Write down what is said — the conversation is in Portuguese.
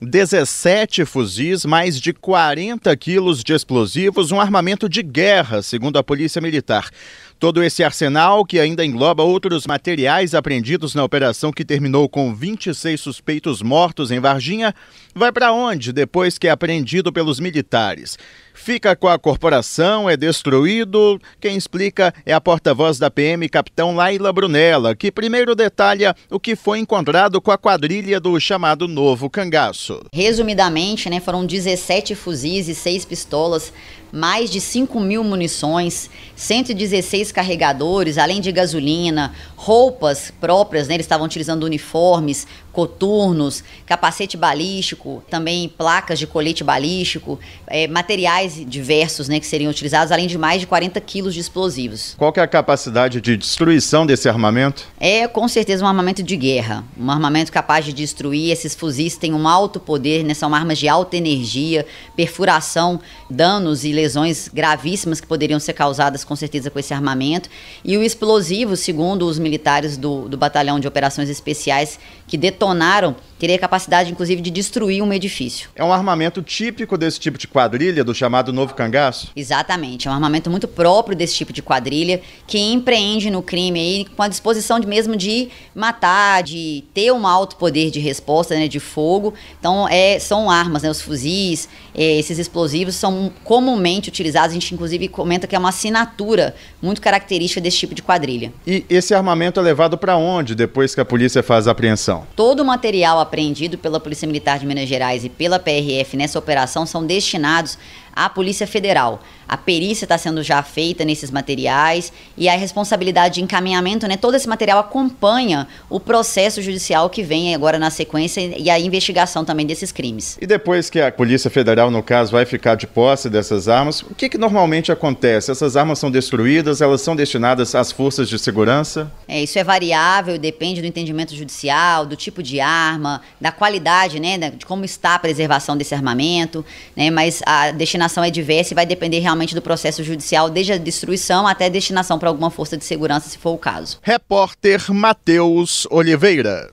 17 fuzis, mais de 40 quilos de explosivos, um armamento de guerra, segundo a Polícia Militar. Todo esse arsenal, que ainda engloba outros materiais apreendidos na operação que terminou com 26 suspeitos mortos em Varginha, vai para onde depois que é apreendido pelos militares? Fica com a corporação, é destruído? Quem explica é a porta-voz da PM, capitão Laila Brunella, que primeiro detalha o que foi encontrado com a quadrilha do chamado Novo Cangaço. Resumidamente, né, foram 17 fuzis e 6 pistolas, mais de 5 mil munições, 116 três carregadores, além de gasolina, roupas próprias, né? Eles estavam utilizando uniformes, coturnos, capacete balístico, também placas de colete balístico, é, materiais diversos, né? Que seriam utilizados, além de mais de 40 quilos de explosivos. Qual que é a capacidade de destruição desse armamento? É, com certeza, um armamento de guerra. Um armamento capaz de destruir. Esses fuzis têm um alto poder, né? São armas de alta energia, perfuração, danos e lesões gravíssimas que poderiam ser causadas, com certeza, com esse armamento armamento. E o explosivo, segundo os militares do, do Batalhão de Operações Especiais, que detonaram teria capacidade, inclusive, de destruir um edifício. É um armamento típico desse tipo de quadrilha, do chamado novo cangaço? Exatamente, é um armamento muito próprio desse tipo de quadrilha, que empreende no crime aí com a disposição de mesmo de matar, de ter um alto poder de resposta, né, de fogo. Então, é, são armas, né, os fuzis, é, esses explosivos são comumente utilizados, a gente inclusive comenta que é uma assinatura muito característica desse tipo de quadrilha. E esse armamento é levado para onde depois que a polícia faz a apreensão? Todo o material apreendido pela Polícia Militar de Minas Gerais e pela PRF nessa operação são destinados à Polícia Federal. A perícia está sendo já feita nesses materiais e a responsabilidade de encaminhamento, né? Todo esse material acompanha o processo judicial que vem agora na sequência e a investigação também desses crimes. E depois que a Polícia Federal, no caso, vai ficar de posse dessas armas, o que, que normalmente acontece? Essas armas são destruídas, elas são destinadas às forças de segurança? É, isso é variável, depende do entendimento judicial, do tipo de arma, da qualidade, né? De como está a preservação desse armamento, né? Mas a destinação destinação é diversa e vai depender realmente do processo judicial, desde a destruição até a destinação para alguma força de segurança, se for o caso. Repórter Matheus Oliveira.